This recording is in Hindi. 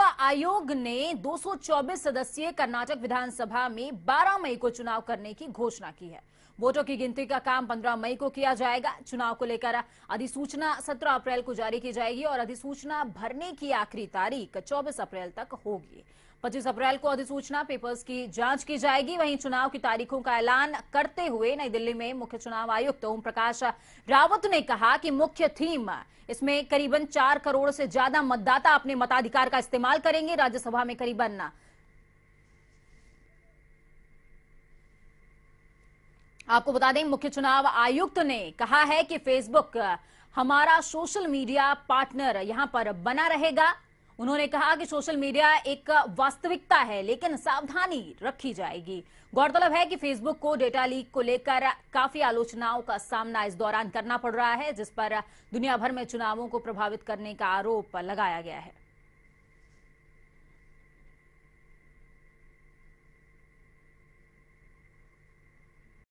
चुनाव आयोग ने 224 सदस्यीय कर्नाटक विधानसभा में 12 मई को चुनाव करने की घोषणा की है वोटों की गिनती का काम 15 मई को किया जाएगा चुनाव को लेकर अधिसूचना 17 अप्रैल को जारी की जाएगी और अधिसूचना भरने की आखिरी तारीख 24 अप्रैल तक होगी पच्चीस अप्रैल को अधिसूचना पेपर्स की जांच की जाएगी वहीं चुनाव की तारीखों का ऐलान करते हुए नई दिल्ली में मुख्य चुनाव आयुक्त ओम प्रकाश रावत ने कहा कि मुख्य थीम इसमें करीबन चार करोड़ से ज्यादा मतदाता अपने मताधिकार का इस्तेमाल करेंगे राज्यसभा में करीबन आपको बता दें मुख्य चुनाव आयुक्त ने कहा है कि फेसबुक हमारा सोशल मीडिया पार्टनर यहां पर बना रहेगा उन्होंने कहा कि सोशल मीडिया एक वास्तविकता है लेकिन सावधानी रखी जाएगी गौरतलब है कि फेसबुक को डेटा लीक को लेकर काफी आलोचनाओं का सामना इस दौरान करना पड़ रहा है जिस पर दुनिया भर में चुनावों को प्रभावित करने का आरोप लगाया गया है